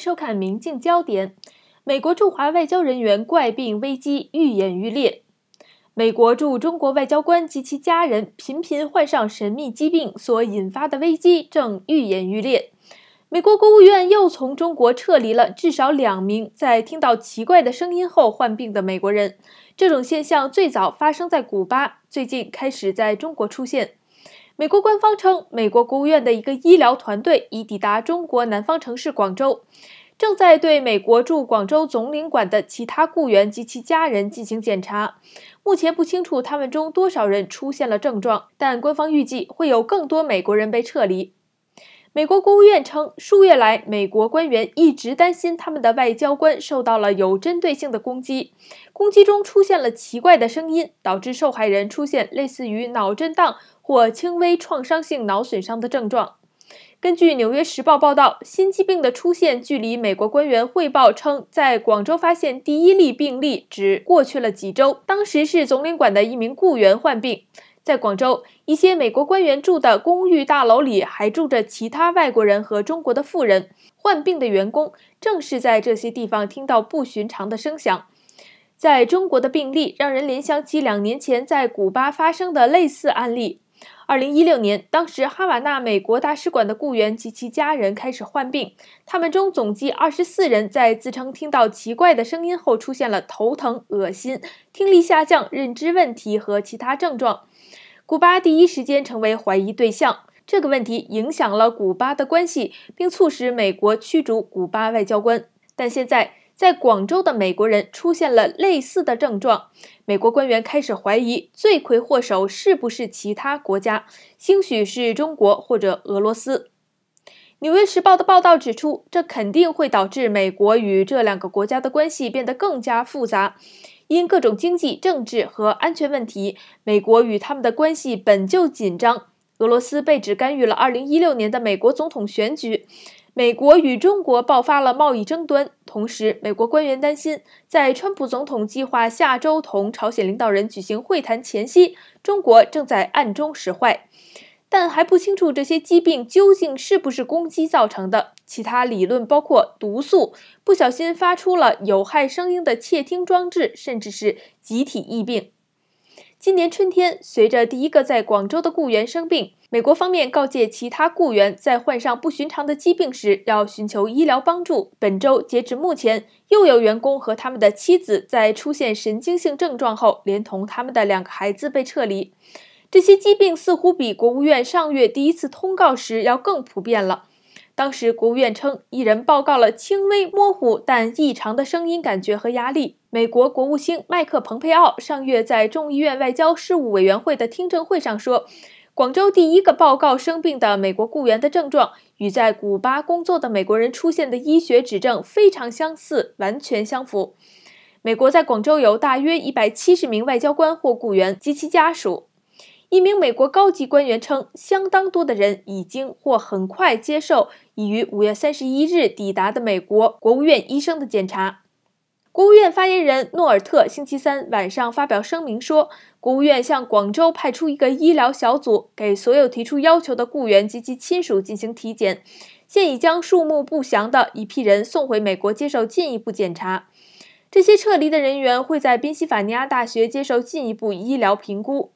收看《明镜焦点》，美国驻华外交人员怪病危机愈演愈烈。美国驻中国外交官及其家人频频患上神秘疾病所引发的危机正愈演愈烈。美国国务院又从中国撤离了至少两名在听到奇怪的声音后患病的美国人。这种现象最早发生在古巴，最近开始在中国出现。美国官方称，美国国务院的一个医疗团队已抵达中国南方城市广州，正在对美国驻广州总领馆的其他雇员及其家人进行检查。目前不清楚他们中多少人出现了症状，但官方预计会有更多美国人被撤离。美国国务院称，数月来，美国官员一直担心他们的外交官受到了有针对性的攻击，攻击中出现了奇怪的声音，导致受害人出现类似于脑震荡。或轻微创伤性脑损伤的症状。根据《纽约时报》报道，新疾病的出现距离美国官员汇报称在广州发现第一例病例只过去了几周。当时是总领馆的一名雇员患病。在广州，一些美国官员住的公寓大楼里还住着其他外国人和中国的富人。患病的员工正是在这些地方听到不寻常的声响。在中国的病例让人联想起两年前在古巴发生的类似案例。二零一六年，当时哈瓦那美国大使馆的雇员及其家人开始患病，他们中总计二十四人在自称听到奇怪的声音后，出现了头疼、恶心、听力下降、认知问题和其他症状。古巴第一时间成为怀疑对象，这个问题影响了古巴的关系，并促使美国驱逐古巴外交官。但现在。在广州的美国人出现了类似的症状，美国官员开始怀疑罪魁祸首是不是其他国家，兴许是中国或者俄罗斯。《纽约时报》的报道指出，这肯定会导致美国与这两个国家的关系变得更加复杂。因各种经济、政治和安全问题，美国与他们的关系本就紧张。俄罗斯被指干预了2016年的美国总统选举。美国与中国爆发了贸易争端，同时，美国官员担心，在川普总统计划下周同朝鲜领导人举行会谈前夕，中国正在暗中使坏。但还不清楚这些疾病究竟是不是攻击造成的。其他理论包括毒素不小心发出了有害声音的窃听装置，甚至是集体疫病。今年春天，随着第一个在广州的雇员生病，美国方面告诫其他雇员在患上不寻常的疾病时要寻求医疗帮助。本周截止目前，又有员工和他们的妻子在出现神经性症状后，连同他们的两个孩子被撤离。这些疾病似乎比国务院上月第一次通告时要更普遍了。当时，国务院称，一人报告了轻微模糊但异常的声音感觉和压力。美国国务卿迈克·蓬佩奥上月在众议院外交事务委员会的听证会上说，广州第一个报告生病的美国雇员的症状与在古巴工作的美国人出现的医学指证非常相似，完全相符。美国在广州有大约170名外交官或雇员及其家属。一名美国高级官员称，相当多的人已经或很快接受已于五月三十一日抵达的美国国务院医生的检查。国务院发言人诺尔特星期三晚上发表声明说，国务院向广州派出一个医疗小组，给所有提出要求的雇员及其亲属进行体检。现已将数目不详的一批人送回美国接受进一步检查。这些撤离的人员会在宾夕法尼亚大学接受进一步医疗评估。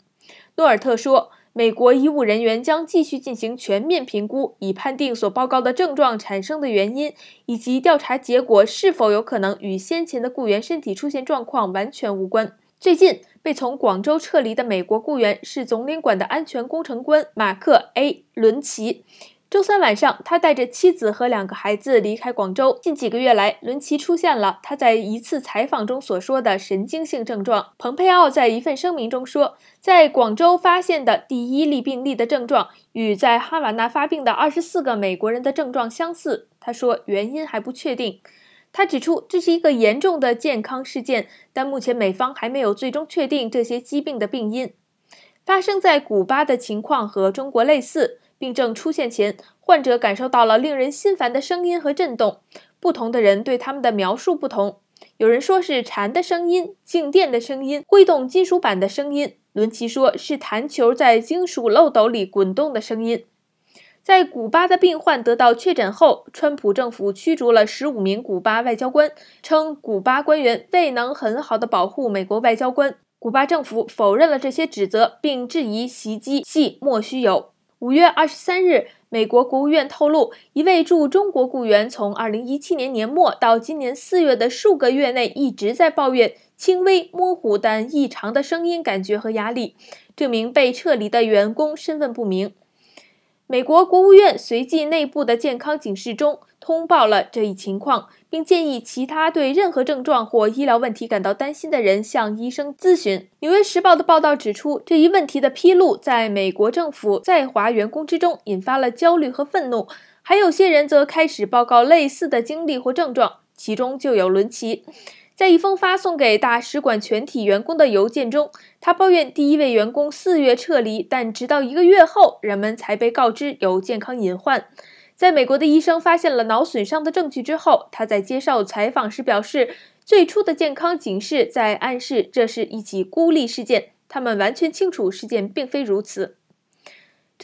诺尔特说，美国医务人员将继续进行全面评估，以判定所报告的症状产生的原因，以及调查结果是否有可能与先前的雇员身体出现状况完全无关。最近被从广州撤离的美国雇员是总领馆的安全工程官马克 ·A· 伦奇。周三晚上，他带着妻子和两个孩子离开广州。近几个月来，伦奇出现了他在一次采访中所说的神经性症状。蓬佩奥在一份声明中说，在广州发现的第一例病例的症状与在哈瓦那发病的二十四个美国人的症状相似。他说，原因还不确定。他指出，这是一个严重的健康事件，但目前美方还没有最终确定这些疾病的病因。发生在古巴的情况和中国类似。病症出现前，患者感受到了令人心烦的声音和震动。不同的人对他们的描述不同。有人说是蝉的声音、静电的声音、挥动金属板的声音。伦奇说是弹球在金属漏斗里滚动的声音。在古巴的病患得到确诊后，川普政府驱逐了十五名古巴外交官，称古巴官员未能很好地保护美国外交官。古巴政府否认了这些指责，并质疑袭击系莫须有。五月二十三日，美国国务院透露，一位驻中国雇员从二零一七年年末到今年四月的数个月内一直在抱怨轻微、模糊但异常的声音、感觉和压力。这名被撤离的员工身份不明。美国国务院随即内部的健康警示中通报了这一情况，并建议其他对任何症状或医疗问题感到担心的人向医生咨询。《纽约时报》的报道指出，这一问题的披露在美国政府在华员工之中引发了焦虑和愤怒，还有些人则开始报告类似的经历或症状，其中就有伦奇。在一封发送给大使馆全体员工的邮件中，他抱怨第一位员工四月撤离，但直到一个月后，人们才被告知有健康隐患。在美国的医生发现了脑损伤的证据之后，他在接受采访时表示，最初的健康警示在暗示这是一起孤立事件，他们完全清楚事件并非如此。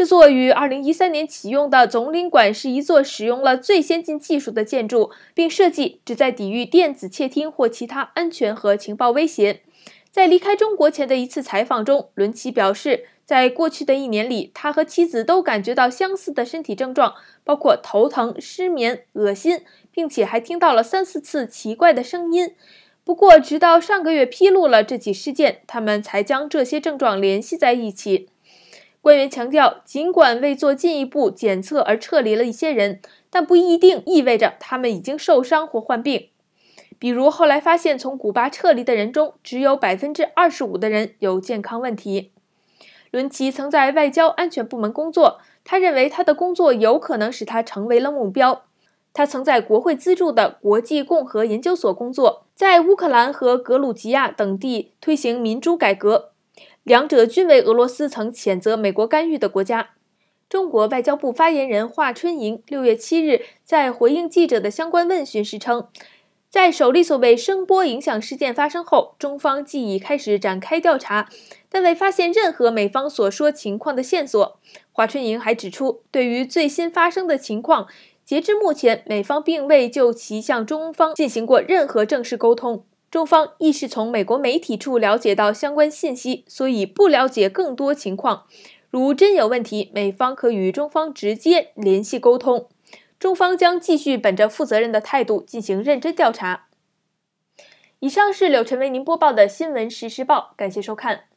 这座于2013年启用的总领馆是一座使用了最先进技术的建筑，并设计旨在抵御电子窃听或其他安全和情报威胁。在离开中国前的一次采访中，伦奇表示，在过去的一年里，他和妻子都感觉到相似的身体症状，包括头疼、失眠、恶心，并且还听到了三四次奇怪的声音。不过，直到上个月披露了这起事件，他们才将这些症状联系在一起。官员强调，尽管为做进一步检测而撤离了一些人，但不一定意味着他们已经受伤或患病。比如，后来发现从古巴撤离的人中，只有百分之二十五的人有健康问题。伦奇曾在外交安全部门工作，他认为他的工作有可能使他成为了目标。他曾在国会资助的国际共和研究所工作，在乌克兰和格鲁吉亚等地推行民主改革。两者均为俄罗斯曾谴责美国干预的国家。中国外交部发言人华春莹六月七日在回应记者的相关问询时称，在首例所谓声波影响事件发生后，中方即已开始展开调查，但未发现任何美方所说情况的线索。华春莹还指出，对于最新发生的情况，截至目前，美方并未就其向中方进行过任何正式沟通。中方亦是从美国媒体处了解到相关信息，所以不了解更多情况。如真有问题，美方可与中方直接联系沟通。中方将继续本着负责任的态度进行认真调查。以上是柳晨为您播报的新闻实时报，感谢收看。